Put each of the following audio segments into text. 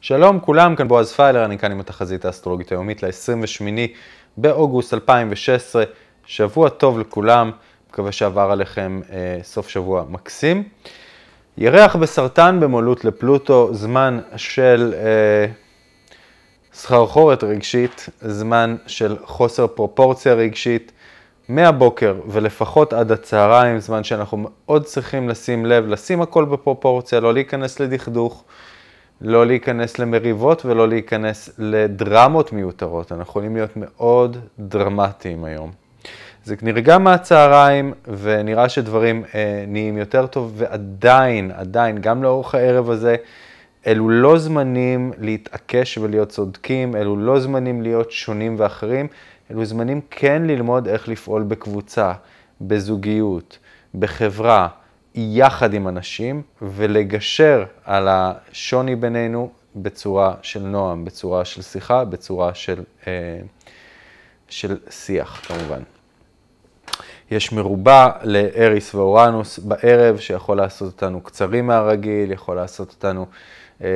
שלום כולם, כאן בועז פיילר, אני כאן עם התחזית האסטרולוגית היומית ל-28 באוגוסט 2016. שבוע טוב לכולם, מקווה שעבר עליכם אה, סוף שבוע מקסים. ירח בסרטן במולות לפלוטו, זמן של אה, סחרחורת רגשית, זמן של חוסר פרופורציה רגשית. מהבוקר ולפחות עד הצהריים, זמן שאנחנו מאוד צריכים לשים לב, לשים הכל בפרופורציה, לא להיכנס לדכדוך. לא להיכנס למריבות ולא להיכנס לדרמות מיותרות. אנחנו יכולים להיות מאוד דרמטיים היום. זה נרגע מהצהריים ונראה שדברים אה, נהיים יותר טוב ועדיין, עדיין, גם לאורך הערב הזה, אלו לא זמנים להתעקש ולהיות צודקים, אלו לא זמנים להיות שונים ואחרים, אלו זמנים כן ללמוד איך לפעול בקבוצה, בזוגיות, בחברה, יחד עם אנשים ולגשר על השוני בינינו בצורה של נועם, בצורה של שיחה, בצורה של, אה, של שיח כמובן. יש מרובע לאריס ואורנוס בערב, שיכול לעשות אותנו קצרים מהרגיל, יכול לעשות אותנו אה,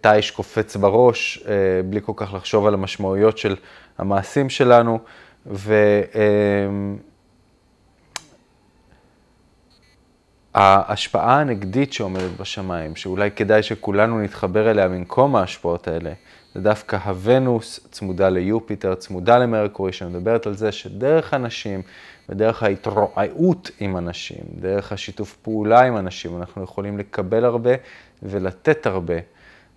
תיש קופץ בראש, אה, בלי כל כך לחשוב על המשמעויות של המעשים שלנו, ו... אה, ההשפעה הנגדית שעומדת בשמיים, שאולי כדאי שכולנו נתחבר אליה במקום ההשפעות האלה, זה דווקא הוונוס צמודה ליופיטר, צמודה למרקורי, שמדברת על זה שדרך אנשים ודרך ההתרועעות עם אנשים, דרך השיתוף פעולה עם אנשים, אנחנו יכולים לקבל הרבה ולתת הרבה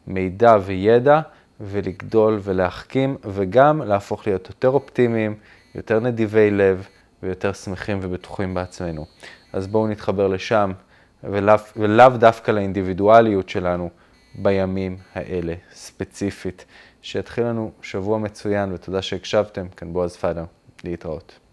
מידע וידע ולגדול ולהחכים וגם להפוך להיות יותר אופטימיים, יותר נדיבי לב. ויותר שמחים ובטוחים בעצמנו. אז בואו נתחבר לשם, ולאו, ולא דווקא לאינדיבידואליות שלנו בימים האלה, ספציפית. שיתחיל לנו שבוע מצוין, ותודה שהקשבתם. כאן בועז פאדה, להתראות.